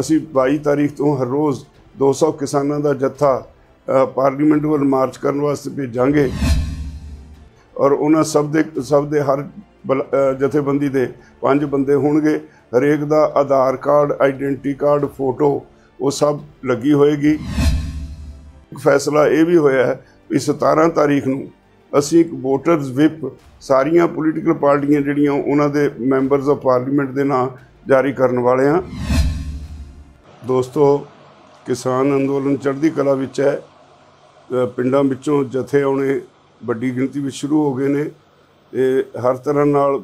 ਅਸੀਂ 22 ਤਾਰੀਖ ਤੋਂ ਹਰ ਰੋਜ਼ 200 ਕਿਸਾਨਾਂ ਦਾ ਜੱਥਾ ਪਾਰਲੀਮੈਂਟ ਵੱਲ ਮਾਰਚ ਕਰਨ ਵਾਸਤੇ ਭੇਜਾਂਗੇ ਔਰ ਉਹਨਾਂ ਸਭ ਦੇ ਸਭ ਦੇ ਹਰ ਜਥੇਬੰਦੀ ਦੇ ਪੰਜ ਬੰਦੇ ਹੋਣਗੇ ਹਰੇਕ ਦਾ Aadhaar card identity card photo ਉਹ ਸਭ ਲੱਗੀ ਹੋਏਗੀ ਫੈਸਲਾ ਇਹ ਵੀ ਹੋਇਆ ਹੈ ਕਿ 17 ਤਾਰੀਖ ਨੂੰ ਅਸੀਂ ਇੱਕ ਵੋਟਰਸ ਵਿਪ ਸਾਰੀਆਂ ਪੋਲੀਟੀਕਲ ਪਾਰਟੀਆਂ ਜਿਹੜੀਆਂ ਉਹਨਾਂ ਦੇ ਮੈਂਬਰਸ ਆਫ ਪਾਰਲੀਮੈਂਟ ਦੇ ਨਾਂ ਜਾਰੀ ਕਰਨ ਵਾਲੇ ਹਾਂ ਦੋਸਤੋ ਕਿਸਾਨ ਅੰਦੋਲਨ ਚੜ੍ਹਦੀ ਕਲਾ ਵਿੱਚ ਹੈ ਪਿੰਡਾਂ ਵਿੱਚੋਂ ਜਥੇ ਆਉਣੇ ਵੱਡੀ ਗਿਣਤੀ ਵਿੱਚ ਸ਼ੁਰੂ ਹੋ ਗਏ ਨੇ ਤੇ ਹਰ ਤਰ੍ਹਾਂ ਨਾਲ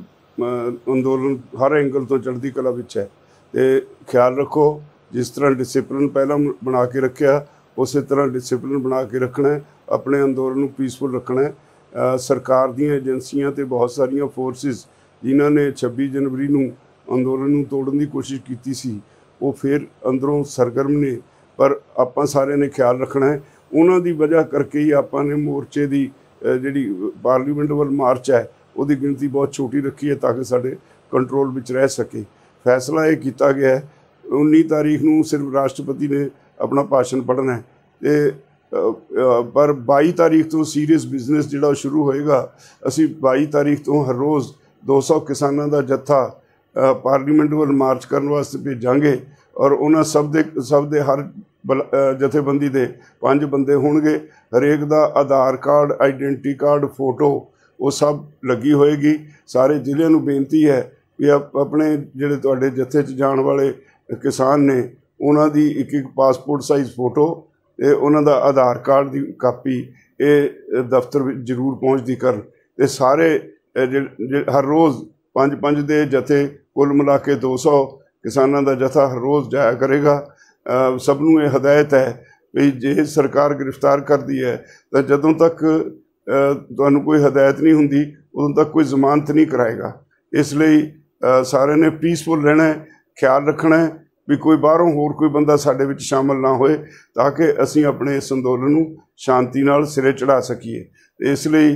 ਅੰਦੋਲਨ ਹਰ ਐਂਗਲ ਤੋਂ ਚੜ੍ਹਦੀ ਕਲਾ ਵਿੱਚ ਹੈ ਤੇ ਖਿਆਲ ਰੱਖੋ ਜਿਸ ਤਰ੍ਹਾਂ ਡਿਸਪਲਿਨ ਪਹਿਲਾਂ ਬਣਾ ਕੇ ਰੱਖਿਆ ਉਸੇ ਤਰ੍ਹਾਂ ਡਿਸਪਲਿਨ ਬਣਾ ਕੇ ਰੱਖਣਾ ਆਪਣੇ ਅੰਦੋਲਨ ਨੂੰ ਪੀਸਫੁਲ ਰੱਖਣਾ ਸਰਕਾਰ ਦੀਆਂ ਏਜੰਸੀਆਂ ਤੇ ਬਹੁਤ ਸਾਰੀਆਂ ਫੋਰਸਸ ਜਿਨ੍ਹਾਂ ਨੇ 26 ਜਨਵਰੀ ਨੂੰ ਅੰਦੋਲਨ ਨੂੰ ਤੋੜਨ ਦੀ ਕੋਸ਼ਿਸ਼ ਕੀਤੀ ਸੀ ਉਹ ਫਿਰ ਅੰਦਰੋਂ ਸਰਗਰਮ ਨੇ ਪਰ ਆਪਾਂ ਸਾਰਿਆਂ ਨੇ ਖਿਆਲ ਰੱਖਣਾ ਹੈ ਉਹਨਾਂ ਦੀ ਵਜ੍ਹਾ ਕਰਕੇ ਹੀ ਆਪਾਂ ਨੇ ਮੋਰਚੇ ਦੀ ਜਿਹੜੀ ਪਾਰਲੀਮੈਂਟ ਵੱਲ ਮਾਰਚ ਹੈ ਉਹਦੀ ਗਿਣਤੀ ਬਹੁਤ ਛੋਟੀ ਰੱਖੀ ਹੈ ਤਾਂ ਕਿ ਸਾਡੇ ਕੰਟਰੋਲ ਵਿੱਚ ਰਹਿ ਸਕੇ ਫੈਸਲਾ ਇਹ ਕੀਤਾ ਗਿਆ ਹੈ 19 ਤਾਰੀਖ ਨੂੰ ਸਿਰਫ ਰਾਸ਼ਟਰਪਤੀ ਨੇ ਆਪਣਾ ਭਾਸ਼ਣ ਪੜਨਾ ਹੈ ਤੇ ਪਰ 22 ਤਾਰੀਖ ਤੋਂ ਸੀਰੀਅਸ ਬਿਜ਼ਨਸ ਜਿਹੜਾ ਸ਼ੁਰੂ ਹੋਏਗਾ ਅਸੀਂ 22 ਤਾਰੀਖ ਤੋਂ ਹਰ ਰੋਜ਼ 200 ਕਿਸਾਨਾਂ ਦਾ ਜੱਥਾ ਪਾਰਲੀਮੈਂਟ ਵੱਲ ਮਾਰਚ ਕਰਨ ਵਾਸਤੇ ਭੇਜਾਂਗੇ ਔਰ ਉਹਨਾਂ ਸਭ ਦੇ ਸਭ ਦੇ ਹਰ ਜਥੇਬੰਦੀ ਦੇ ਪੰਜ ਬੰਦੇ ਹੋਣਗੇ ਹਰੇਕ ਦਾ Aadhaar card identity card photo ਉਹ ਸਭ ਲੱਗੀ ਹੋਏਗੀ ਸਾਰੇ ਜ਼ਿਲ੍ਹਿਆਂ ਨੂੰ ਬੇਨਤੀ ਹੈ ਵੀ ਆਪਣੇ ਜਿਹੜੇ ਤੁਹਾਡੇ ਜਥੇ 'ਚ ਜਾਣ ਵਾਲੇ ਕਿਸਾਨ ਨੇ ਉਹਨਾਂ ਦੀ ਇੱਕ ਇੱਕ ਪਾਸਪੋਰਟ ਸਾਈਜ਼ ਫੋਟੋ ਤੇ ਉਹਨਾਂ ਦਾ ਆਧਾਰ ਕਾਰਡ ਦੀ ਕਾਪੀ ਇਹ ਦਫ਼ਤਰ ਵਿੱਚ ਜ਼ਰੂਰ ਪਹੁੰਚਦੀ ਕਰਨ ਤੇ ਸਾਰੇ ਹਰ ਰੋਜ਼ ਪੰਜ ਪੰਜ ਦੇ ਜਥੇ ਕੁੱਲ ਮਿਲਾ ਕੇ 200 ਕਿਸਾਨਾਂ ਦਾ ਜਥਾ ਹਰ ਰੋਜ਼ ਜਾਇਆ ਕਰੇਗਾ ਸਭ ਨੂੰ ਇਹ ਹਦਾਇਤ ਹੈ ਵੀ ਜੇ ਸਰਕਾਰ ਗ੍ਰਿਫਤਾਰ ਕਰਦੀ ਹੈ ਤਾਂ ਜਦੋਂ ਤੱਕ ਤੁਹਾਨੂੰ ਕੋਈ ਹਦਾਇਤ ਨਹੀਂ ਹੁੰਦੀ ਉਦੋਂ ਤੱਕ ਕੋਈ ਜ਼ਮਾਨਤ ਨਹੀਂ ਕਰਾਏਗਾ ਇਸ ਲਈ ਸਾਰਿਆਂ ਨੇ ਪੀਸਫੁਲ ਰਹਿਣਾ ਹੈ ਖਿਆਲ ਰੱਖਣਾ ਹੈ ਵੀ ਕੋਈ ਬਾਹਰੋਂ ਹੋਰ ਕੋਈ ਬੰਦਾ ਸਾਡੇ ਵਿੱਚ ਸ਼ਾਮਲ ਨਾ ਹੋਏ ਤਾਂ ਕਿ ਅਸੀਂ ਆਪਣੇ ਇਸ ਅੰਦੋਲਨ ਨੂੰ ਸ਼ਾਂਤੀ ਨਾਲ ਸਿਰੇ ਚੜਾ ਸਕੀਏ ਇਸ ਲਈ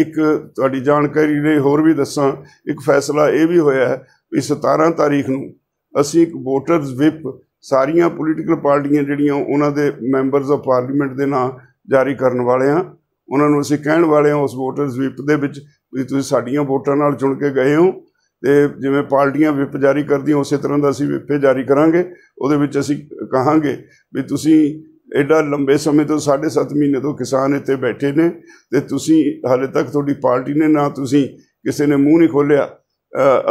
ਇੱਕ ਤੁਹਾਡੀ ਜਾਣਕਾਰੀ ਲਈ ਹੋਰ ਵੀ ਦੱਸਾਂ ਇੱਕ ਫੈਸਲਾ ਇਹ ਵੀ ਹੋਇਆ ਹੈ ਵੀ 17 ਤਾਰੀਖ ਨੂੰ ਅਸੀਂ ਇੱਕ ਵੋਟਰਸ ਵਿਪ ਸਾਰੀਆਂ ਪੋਲੀਟੀਕਲ ਪਾਰਟੀਆਂ ਜਿਹੜੀਆਂ ਉਹਨਾਂ ਦੇ ਮੈਂਬਰਸ ਆਫ ਪਾਰਲੀਮੈਂਟ ਦੇ ਨਾਂ ਜਾਰੀ ਕਰਨ ਵਾਲੇ ਆ ਉਹਨਾਂ ਨੂੰ ਅਸੀਂ ਕਹਿਣ ਵਾਲੇ ਆ ਉਸ ਵੋਟਰਸ ਵਿਪ ਦੇ ਵਿੱਚ ਵੀ ਤੁਸੀਂ ਸਾਡੀਆਂ ਵੋਟਾਂ ਨਾਲ ਚੁਣ ਕੇ ਗਏ ਹੋ ਤੇ ਜਿਵੇਂ ਪਾਰਟੀਆਂ ਵਿਪ ਜਾਰੀ ਕਰਦੀਆਂ ਉਸੇ ਤਰ੍ਹਾਂ ਦਾ ਅਸੀਂ ਵਿਪੇ ਜਾਰੀ ਕਰਾਂਗੇ ਉਹਦੇ ਵਿੱਚ ਅਸੀਂ ਕਹਾਂਗੇ ਵੀ ਤੁਸੀਂ ਐਡਾ ਲੰਬੇ ਸਮੇਂ ਤੋਂ 7.5 ਮਹੀਨੇ ਤੋਂ ਕਿਸਾਨ ਇੱਥੇ ਬੈਠੇ ਨੇ ਤੇ ਤੁਸੀਂ ਹਾਲੇ ਤੱਕ ਤੁਹਾਡੀ ਪਾਰਟੀ ਨੇ ਨਾ ਤੁਸੀਂ ਕਿਸੇ ਨੇ ਮੂੰਹ ਨਹੀਂ ਖੋਲਿਆ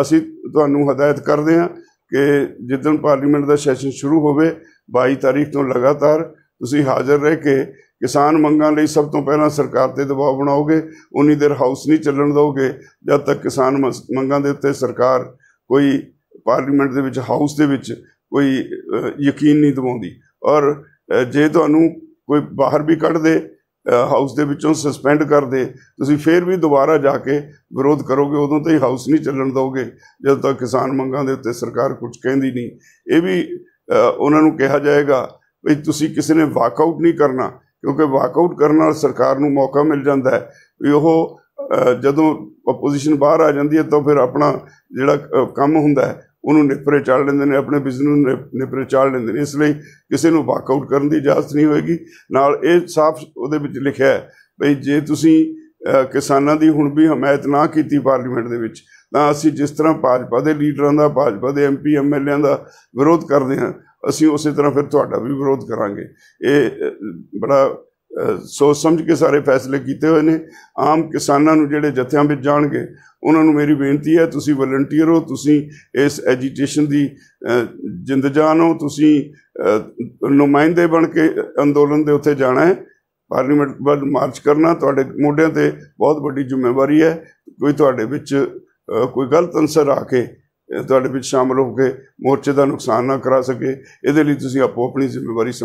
ਅਸੀਂ ਤੁਹਾਨੂੰ ਹਦਾਇਤ ਕਰਦੇ ਹਾਂ ਕਿ ਜਿੱਦਣ ਪਾਰਲੀਮੈਂਟ ਦਾ ਸੈਸ਼ਨ ਸ਼ੁਰੂ ਹੋਵੇ 22 ਤਾਰੀਖ ਤੋਂ ਲਗਾਤਾਰ ਤੁਸੀਂ ਹਾਜ਼ਰ ਰਹਿ ਕੇ ਕਿਸਾਨ ਮੰਗਾਂ ਲਈ ਸਭ ਤੋਂ ਪਹਿਲਾਂ ਸਰਕਾਰ ਤੇ ਦਬਾਅ ਬਣਾਓਗੇ ਉਨੀ ਦੇਰ ਹਾਊਸ ਨਹੀਂ ਚੱਲਣ ਦੋਗੇ ਜਦ ਤੱਕ ਕਿਸਾਨ ਮੰਗਾਂ ਦੇ ਉੱਤੇ ਸਰਕਾਰ ਕੋਈ ਪਾਰਲੀਮੈਂਟ ਦੇ ਵਿੱਚ ਹਾਊਸ ਦੇ ਵਿੱਚ ਕੋਈ ਯਕੀਨ ਨਹੀਂ ਦਿਵਾਉਂਦੀ ਔਰ ਜੇ ਤੁਹਾਨੂੰ ਕੋਈ ਬਾਹਰ ਵੀ ਕੱਢ ਦੇ ਹਾਊਸ ਦੇ ਵਿੱਚੋਂ ਸਸਪੈਂਡ ਕਰ ਦੇ ਤੁਸੀਂ ਫੇਰ ਵੀ ਦੁਬਾਰਾ ਜਾ ਕੇ ਵਿਰੋਧ ਕਰੋਗੇ ਉਦੋਂ ਤੱਕ ਹਾਊਸ ਨਹੀਂ ਚੱਲਣ ਦੋਗੇ ਜਦੋਂ ਤੱਕ ਕਿਸਾਨ ਮੰਗਾਂ ਦੇ ਉੱਤੇ ਸਰਕਾਰ ਕੁਝ ਕਹਿੰਦੀ ਨਹੀਂ ਇਹ ਵੀ ਉਹਨਾਂ ਨੂੰ ਕਿਹਾ ਜਾਏਗਾ ਵੀ ਤੁਸੀਂ ਕਿਸੇ ਨੇ ਵਾਕਆਊਟ ਨਹੀਂ ਕਰਨਾ ਕਿਉਂਕਿ ਵਾਕਆਊਟ ਕਰਨ ਨਾਲ ਸਰਕਾਰ ਨੂੰ ਮੌਕਾ ਮਿਲ ਜਾਂਦਾ ਹੈ ਵੀ ਉਹ ਜਦੋਂ ਆਪੋਜੀਸ਼ਨ ਬਾਹਰ ਆ ਜਾਂਦੀ ਹੈ ਤਾਂ ਫਿਰ ਆਪਣਾ ਜਿਹੜਾ ਕੰਮ ਹੁੰਦਾ ਹੈ ਉਹਨੂੰ ਨਿਪਰੇ ਚਾੜ ਲੈਂਦੇ ਨੇ ਆਪਣੇ ਬਿਜ਼ਨਸ ਨੂੰ ਨਿਪਰੇ ਚਾੜ ਲੈਂਦੇ ਨੇ ਇਸ ਲਈ ਕਿਸੇ ਨੂੰ ਆਊਟ ਕਰਨ ਦੀ ਇਜਾਜ਼ਤ ਨਹੀਂ ਹੋਏਗੀ ਨਾਲ ਇਹ ਸਾਫ਼ ਉਹਦੇ ਵਿੱਚ ਲਿਖਿਆ ਹੈ ਭਈ ਜੇ ਤੁਸੀਂ ਕਿਸਾਨਾਂ ਦੀ ਹੁਣ ਵੀ ਹਮਾਇਤ ਨਾ ਕੀਤੀ ਪਾਰਲੀਮੈਂਟ ਦੇ ਵਿੱਚ ਤਾਂ ਅਸੀਂ ਜਿਸ ਤਰ੍ਹਾਂ ਭਾਜਪਾ ਦੇ ਲੀਡਰਾਂ ਦਾ ਭਾਜਪਾ ਦੇ ਐਮਪੀ ਐਮਐਲਏਆਂ ਦਾ ਵਿਰੋਧ ਕਰਦੇ ਹਾਂ ਅਸੀਂ ਉਸੇ ਤਰ੍ਹਾਂ ਫਿਰ ਤੁਹਾਡਾ ਵੀ ਵਿਰੋਧ ਕਰਾਂਗੇ ਇਹ ਬੜਾ ਸੋਚ ਸਮਝ ਕੇ ਸਾਰੇ ਫੈਸਲੇ ਕੀਤੇ ਹੋਏ ਨੇ ਆਮ ਕਿਸਾਨਾਂ ਨੂੰ ਜਿਹੜੇ ਜਥਿਆਂ ਵਿੱਚ ਜਾਣਗੇ ਉਹਨਾਂ ਨੂੰ ਮੇਰੀ ਬੇਨਤੀ ਹੈ ਤੁਸੀਂ ਵਲੰਟੀਅਰ ਹੋ ਤੁਸੀਂ ਇਸ ਐਜੀਟੇਸ਼ਨ ਦੀ ਜਿੰਦਜਾਨ ਹੋ ਤੁਸੀਂ ਨੁਮਾਇੰਦੇ ਬਣ ਕੇ ਅੰਦੋਲਨ ਦੇ ਉੱਤੇ ਜਾਣਾ ਹੈ ਪਾਰਲੀਮੈਂਟ ਵੱਲ ਮਾਰਚ ਕਰਨਾ ਤੁਹਾਡੇ ਮੋਢਿਆਂ ਤੇ ਬਹੁਤ ਵੱਡੀ ਜ਼ਿੰਮੇਵਾਰੀ ਹੈ ਕੋਈ ਤੁਹਾਡੇ ਵਿੱਚ ਕੋਈ ਗਲਤ ਅੰਸਰ ਆ ਕੇ ਤੁਹਾਡੇ ਵਿੱਚ ਸ਼ਾਮਲ ਹੋ ਕੇ ਮੋਰਚੇ ਦਾ ਨੁਕਸਾਨ ਨਾ ਕਰਾ ਸਕੇ ਇਹਦੇ ਲਈ ਤੁਸੀਂ ਆਪੋ ਆਪਣੀ ਜ਼ਿੰਮੇਵਾਰੀ